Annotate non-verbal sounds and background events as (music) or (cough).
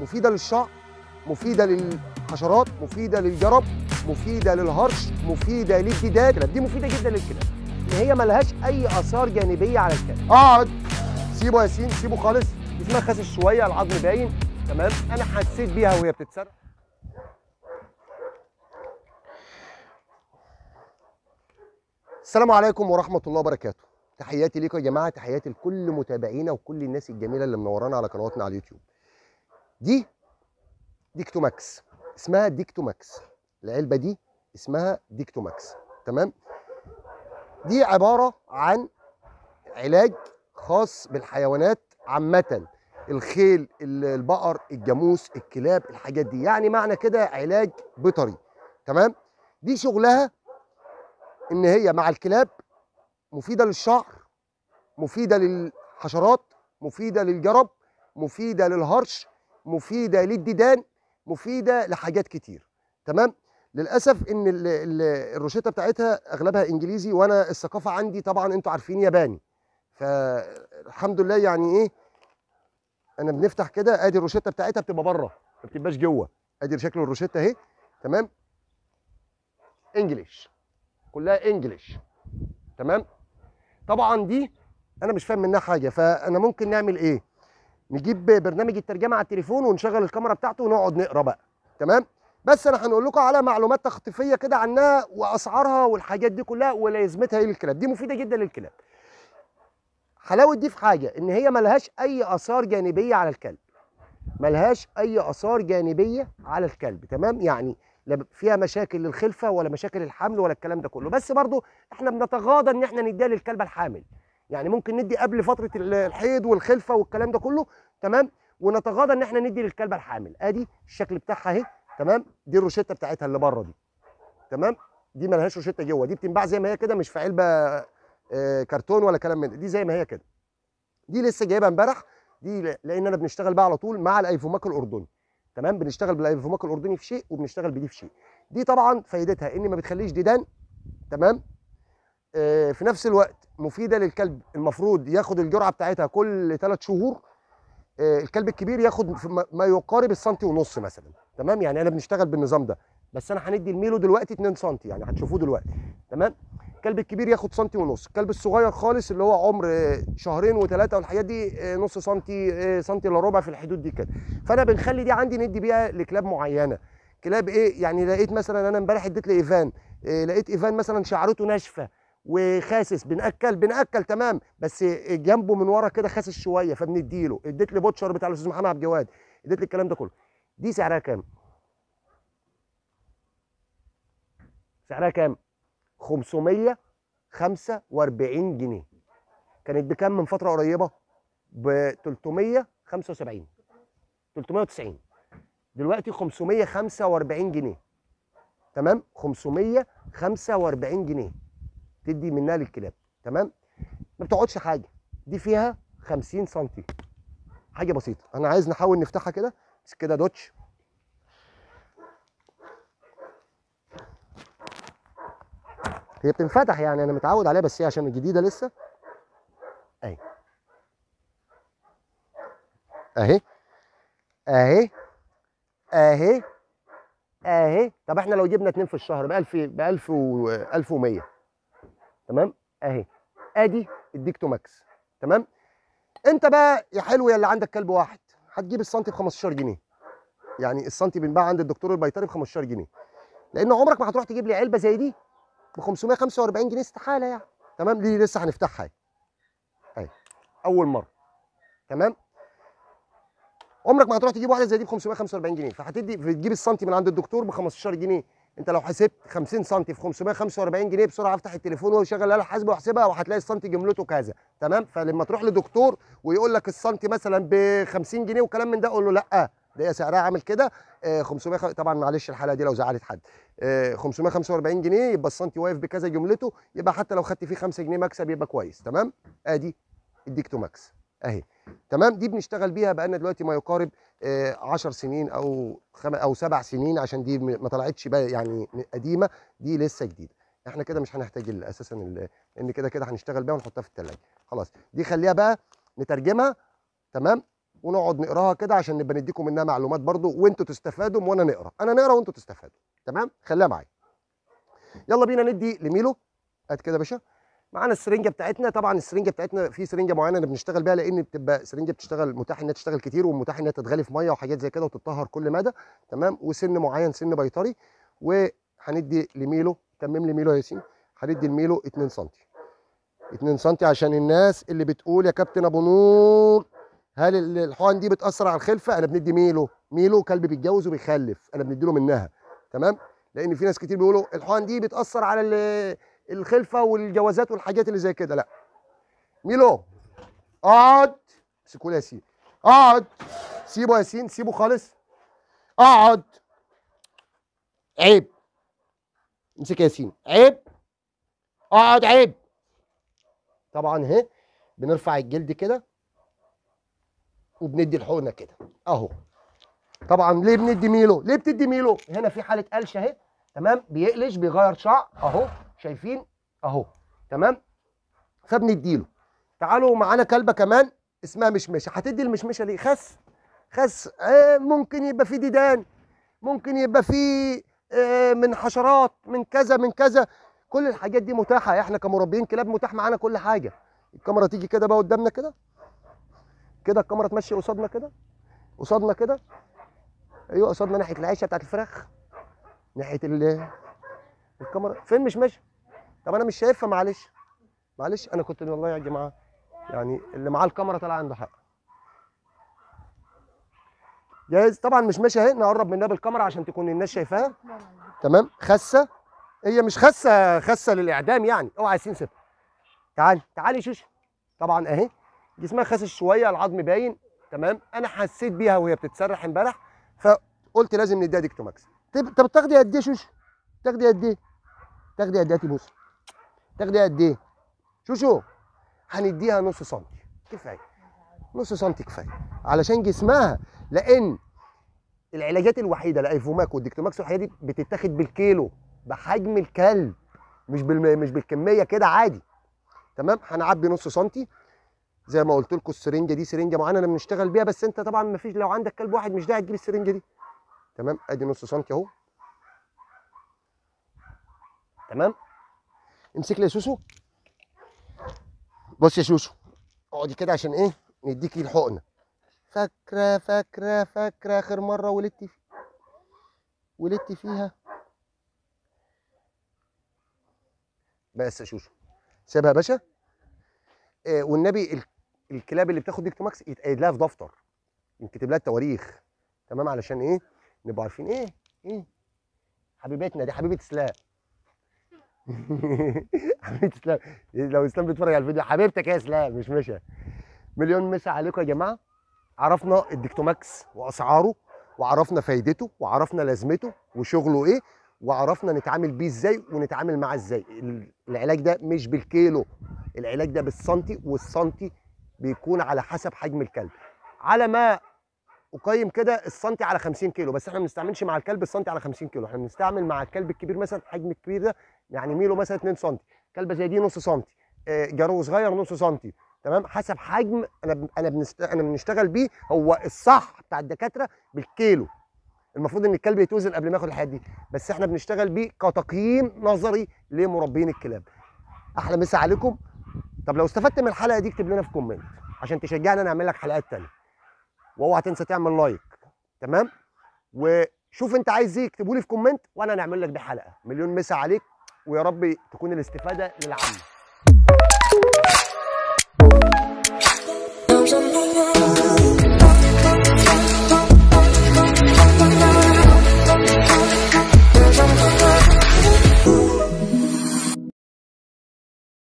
مفيده للشعر مفيده للحشرات مفيده للجرب مفيده للهرش مفيده للجداد دي مفيده جدا للكلاب ان هي ملهاش اي اثار جانبيه على الكلب اقعد سيبه يا ياسين سيبه خالص جسمها خاسس شويه العظم باين تمام انا حسيت بيها وهي بتتسرق السلام عليكم ورحمه الله وبركاته تحياتي لكم يا جماعه تحياتي لكل متابعينا وكل الناس الجميله اللي منورانا على قنواتنا على اليوتيوب دي ديكتوماكس اسمها ديكتوماكس العلبه دي اسمها ديكتوماكس تمام دي عباره عن علاج خاص بالحيوانات عامه الخيل البقر الجاموس الكلاب الحاجات دي يعني معنى كده علاج بيطري تمام دي شغلها ان هي مع الكلاب مفيده للشعر مفيده للحشرات مفيده للجرب مفيده للهرش مفيده للديدان مفيده لحاجات كتير تمام للاسف ان الروشته بتاعتها اغلبها انجليزي وانا الثقافه عندي طبعا انتوا عارفين ياباني فالحمد لله يعني ايه انا بنفتح كده ادي الروشته بتاعتها بتبقى بره ما بتبقاش جوه ادي شكل الروشته اهي تمام انجلش كلها انجلش تمام طبعا دي انا مش فاهم منها حاجه فانا ممكن نعمل ايه نجيب برنامج الترجمه على التليفون ونشغل الكاميرا بتاعته ونقعد نقرا بقى تمام بس انا هنقول لكم على معلومات تخطيفيه كده عنها واسعارها والحاجات دي كلها ولازمتها ايه للكلاب دي مفيده جدا للكلاب حلاوه دي في حاجه ان هي ملهاش اي اثار جانبيه على الكلب ملهاش اي اثار جانبيه على الكلب تمام يعني لا فيها مشاكل للخلفه ولا مشاكل الحمل ولا الكلام ده كله بس برضو احنا بنتغاضى ان احنا نديها للكلبه الحامل يعني ممكن ندي قبل فتره الحيض والخلفه والكلام ده كله تمام ونتغاضى ان احنا ندي للكلبه الحامل ادي الشكل بتاعها اهي تمام دي الروشته بتاعتها اللي بره دي تمام دي لهاش روشته جوه دي بتنباع زي ما هي كده مش في علبه آه، كرتون ولا كلام من دي زي ما هي كده دي لسه جايبها امبارح دي لان انا بنشتغل بقى على طول مع الايفوماك الاردني تمام بنشتغل بالايفوماك الاردني في شيء وبنشتغل بدي في شيء دي طبعا فايدتها ان ما بتخليش ديدان تمام آه، في نفس الوقت مفيده للكلب المفروض ياخد الجرعه بتاعتها كل ثلاث شهور آه، الكلب الكبير ياخد ما يقارب السنتي ونص مثلا تمام يعني انا بنشتغل بالنظام ده بس انا هندي الميلو دلوقتي 2 سم يعني هتشوفوه دلوقتي تمام الكلب الكبير ياخد سنتي ونص الكلب الصغير خالص اللي هو عمر آه، شهرين وثلاثه والحاجات دي نص سنتي سنتي الا ربع في الحدود دي كده فانا بنخلي دي عندي ندي بيها لكلاب معينه كلاب ايه يعني لقيت مثلا انا امبارح اديت لايفان لقيت ايفان مثلا شعرته ناشفه وخاسس بناكل بناكل تمام بس جنبه من ورا كده خاسس شويه فبنديله اديت لي بوتشر بتاع الاستاذ محمد عبد الجواد اديت لي الكلام ده كله دي سعرها كام؟ سعرها كام؟ 545 جنيه كانت بكام من فتره قريبه؟ ب 375 390 دلوقتي 545 جنيه تمام 545 جنيه بتدي منها للكلاب تمام ما بتقعدش حاجه دي فيها 50 سم حاجه بسيطه انا عايز نحاول نفتحها كده بس كده دوتش هي بتنفتح يعني انا متعود عليها بس هي عشان جديده لسه اهي اهي اهي اهي اهي طب احنا لو جبنا اتنين في الشهر ب 1000 ب 1000 و 1100 تمام اهي ادي ماكس تمام انت بقى يا حلو يا اللي عندك كلب واحد هتجيب السنتي ب 15 جنيه يعني السنتي بينباع عند الدكتور البيطري ب 15 جنيه لان عمرك ما هتروح تجيب لي علبه زي دي ب 545 جنيه استحاله يعني تمام دي لسه هنفتحها اهي اول مره تمام عمرك ما هتروح تجيب واحده زي دي ب 545 جنيه فهتدي بتجيب السنتي من عند الدكتور ب 15 جنيه انت لو حسبت 50 سم في 545 جنيه بسرعه افتح التليفون وهو شغال الاله الحاسبه واحسبها وهتلاقي السنتي جملته كذا تمام فلما تروح لدكتور ويقول لك السنتي مثلا ب 50 جنيه وكلام من ده قول له لا ده سعرها عامل كده آه 500 طبعا معلش الحلقه دي لو زعلت حد آه 545 جنيه يبقى السنتي واقف بكذا جملته يبقى حتى لو خدت فيه 5 جنيه مكسب يبقى كويس تمام ادي آه الديكتو ماكس اهي تمام دي بنشتغل بيها بقالنا دلوقتي ما يقارب 10 آه، سنين او خم او سبع سنين عشان دي ما طلعتش بقى يعني قديمه دي لسه جديده احنا كده مش هنحتاج اساسا ان كده كده هنشتغل بيها ونحطها في الثلاجه خلاص دي خليها بقى نترجمها تمام ونقعد نقراها كده عشان نبقى نديكم منها معلومات برضو وانتوا تستفادوا وانا نقرا انا نقرا وانتوا تستفادوا تمام خليها معايا يلا بينا ندي لميلو هات كده يا باشا معانا السرنجه بتاعتنا طبعا السرنجه بتاعتنا في سرنجه معينه اللي بنشتغل بيها لان بتبقى سرنجه بتشتغل متاح انها تشتغل كتير ومتاح انها تتغلي في ميه وحاجات زي كده وتتطهر كل مدى تمام وسن معين سن بيطري وهندي لميلو تمم لي ميلو يا ياسين هندي لميلو 2 سم 2 سم عشان الناس اللي بتقول يا كابتن ابو نور هل الحقن دي بتاثر على الخلفه انا بندي ميلو ميلو كلب بيتجوز وبيخلف انا بندي له منها تمام لان في ناس كتير بيقولوا الحقن دي بتاثر على الخلفه والجوازات والحاجات اللي زي كده لا ميلو اقعد امسكوا ياسين اقعد سيبه ياسين سيبه خالص اقعد عيب امسك ياسين عيب اقعد عيب طبعا اهي بنرفع الجلد كده وبندي الحقنه كده اهو طبعا ليه بندي ميلو ليه بتدي ميلو هنا في حاله قلش اهي تمام بيقلش بيغير شعر اهو شايفين اهو تمام فبنديله تعالوا معانا كلبه كمان اسمها مشمشه هتدي المشمشه ليه خس خس آه ممكن يبقى فيه ديدان ممكن يبقى فيه آه من حشرات من كذا من كذا كل الحاجات دي متاحه احنا كمربيين كلاب متاح معانا كل حاجه الكاميرا تيجي كده بقى قدامنا كده كده الكاميرا تمشي قصادنا كده قصادنا كده ايوه قصادنا ناحيه العيشه بتاعت الفراخ ناحيه ال الكاميرا فين مش ماشي طب انا مش شايفها معلش معلش انا كنت والله يا جماعه يعني اللي معاه الكاميرا طالع عنده حق جاهز طبعا مش ماشيه اهي نقرب منها بالكاميرا عشان تكون الناس شايفاها تمام خسه هي مش خسه خسه للاعدام يعني اوعى عايزين سيبها تعالي تعالي شوش طبعا اهي جسمها خاسس شويه العظم باين تمام انا حسيت بيها وهي بتتسرح امبارح فقلت لازم نديها ديكتوماكس طب بتاخدي قد ايه شوش؟ بتاخدي قد ايه؟ بتاخدي قد ايه بوسه؟ تاخديها قد ايه شو شو هنديها نص سم كفايه نص سم كفايه علشان جسمها لان العلاجات الوحيده لايفوماك والديكتوماكس والحاجات دي بتتاخد بالكيلو بحجم الكلب مش بالم... مش بالكميه كده عادي تمام هنعبي نص سم زي ما قلت لكم السرنجه دي سرنجه معينه انا بنشتغل بيها بس انت طبعا ما فيش لو عندك كلب واحد مش ده هتجيب السرنجه دي تمام ادي نص سم اهو تمام امسك لي يا سوسو بص يا سوسو اقعدي كده عشان ايه نديكي الحقنه فاكره فاكره فاكره اخر مره ولدتي ولدتي فيها بس يا شوشو سيبها يا باشا آه والنبي الكلاب اللي بتاخد ماكس يتقيد لها في دفتر ينكتب لها التواريخ تمام علشان ايه نبقى عارفين ايه ايه حبيبتنا دي حبيبه سلاق (laughs) حبيبتي اسلام لو اسلام بيتفرج على الفيديو حبيبتك يا اسلام مش مشى مليون مسا عليكم يا جماعه عرفنا الديكتوماكس واسعاره وعرفنا فايدته وعرفنا لازمته وشغله ايه وعرفنا نتعامل بيه ازاي ونتعامل معاه ازاي العلاج ده مش بالكيلو العلاج ده بالسنتي والسنتي بيكون على حسب حجم الكلب على ما اقيم كده السنتي على 50 كيلو بس احنا ما بنستعملش مع الكلب السنتي على 50 كيلو احنا بنستعمل مع الكلب الكبير مثلا الحجم الكبير ده يعني ميله مثلا 2 سنتي كلبه زي دي نص سنتي آه، جرو صغير نص سنتي تمام حسب حجم انا انا بنست... انا بنشتغل بيه هو الصح بتاع الدكاتره بالكيلو المفروض ان الكلب يتوزن قبل ما ياخد الحاجات دي بس احنا بنشتغل بيه كتقييم نظري لمربين الكلاب احلى مسا عليكم طب لو استفدت من الحلقه دي اكتب لنا في كومنت عشان تشجعني انا اعمل لك حلقات ثانيه واوعى تنسى تعمل لايك تمام وشوف انت عايز ايه اكتبوا لي في كومنت وانا نعمل لك دي حلقه مليون مسا عليك ويا رب تكون الاستفاده للعامه